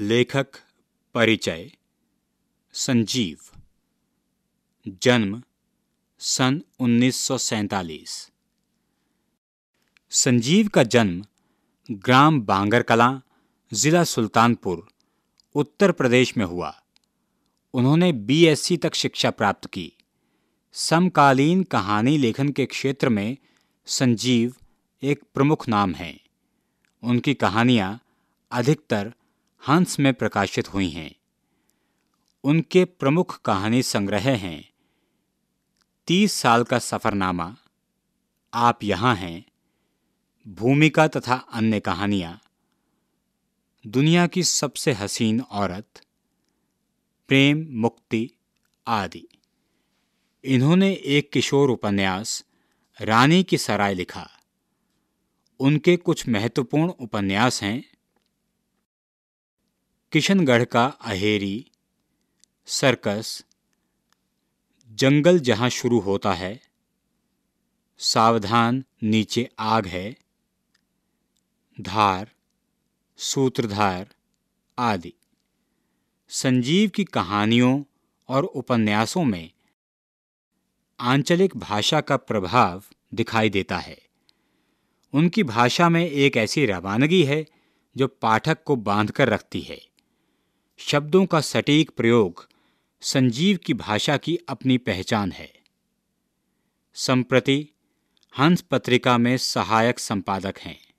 लेखक परिचय संजीव जन्म सन उन्नीस संजीव का जन्म ग्राम बांगर जिला सुल्तानपुर उत्तर प्रदेश में हुआ उन्होंने बीएससी तक शिक्षा प्राप्त की समकालीन कहानी लेखन के क्षेत्र में संजीव एक प्रमुख नाम है उनकी कहानियाँ अधिकतर हंस में प्रकाशित हुई हैं उनके प्रमुख कहानी संग्रह हैं तीस साल का सफ़रनामा आप यहाँ हैं भूमिका तथा अन्य कहानियाँ दुनिया की सबसे हसीन औरत प्रेम मुक्ति आदि इन्होंने एक किशोर उपन्यास रानी की सराय लिखा उनके कुछ महत्वपूर्ण उपन्यास हैं किशनगढ़ का अहेरी सर्कस जंगल जहाँ शुरू होता है सावधान नीचे आग है धार सूत्रधार आदि संजीव की कहानियों और उपन्यासों में आंचलिक भाषा का प्रभाव दिखाई देता है उनकी भाषा में एक ऐसी रवानगी है जो पाठक को बांधकर रखती है शब्दों का सटीक प्रयोग संजीव की भाषा की अपनी पहचान है संप्रति हंस पत्रिका में सहायक संपादक हैं